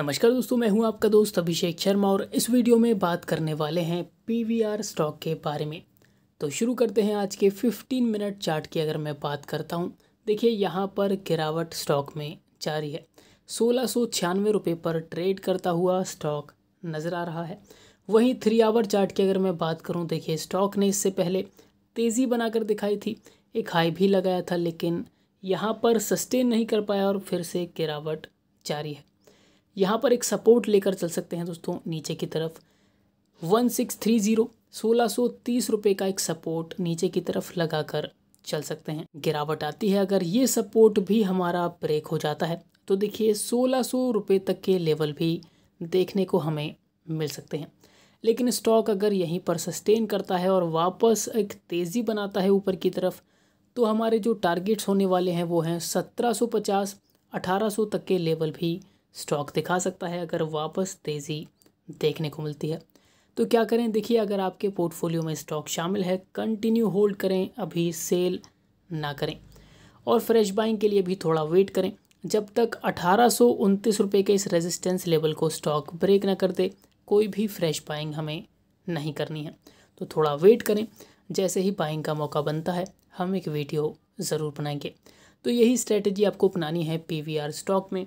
नमस्कार दोस्तों मैं हूं आपका दोस्त अभिषेक शर्मा और इस वीडियो में बात करने वाले हैं पीवीआर स्टॉक के बारे में तो शुरू करते हैं आज के 15 मिनट चार्ट की अगर मैं बात करता हूं देखिए यहां पर गिरावट स्टॉक में जारी है सोलह सौ रुपये पर ट्रेड करता हुआ स्टॉक नज़र आ रहा है वहीं थ्री आवर चार्ट की अगर मैं बात करूँ देखिए स्टॉक ने इससे पहले तेज़ी बनाकर दिखाई थी एक हाई भी लगाया था लेकिन यहाँ पर सस्टेन नहीं कर पाया और फिर से गिरावट जारी है यहाँ पर एक सपोर्ट लेकर चल सकते हैं दोस्तों नीचे की तरफ वन सिक्स थ्री ज़ीरो सोलह सौ तीस रुपये का एक सपोर्ट नीचे की तरफ लगाकर चल सकते हैं गिरावट आती है अगर ये सपोर्ट भी हमारा ब्रेक हो जाता है तो देखिए सोलह सौ रुपये तक के लेवल भी देखने को हमें मिल सकते हैं लेकिन स्टॉक अगर यहीं पर सस्टेन करता है और वापस एक तेज़ी बनाता है ऊपर की तरफ तो हमारे जो टारगेट्स होने वाले हैं वो हैं 1750, सौ तक के लेवल भी स्टॉक दिखा सकता है अगर वापस तेज़ी देखने को मिलती है तो क्या करें देखिए अगर आपके पोर्टफोलियो में स्टॉक शामिल है कंटिन्यू होल्ड करें अभी सेल ना करें और फ्रेश बाइंग के लिए भी थोड़ा वेट करें जब तक अठारह रुपए के इस रेजिस्टेंस लेवल को स्टॉक ब्रेक ना कर दे कोई भी फ्रेश बाइंग हमें नहीं करनी है तो थोड़ा वेट करें जैसे ही बाइंग का मौका बनता है हम एक वीडियो ज़रूर बनाएंगे तो यही स्ट्रेटजी आपको अपनानी है पी स्टॉक में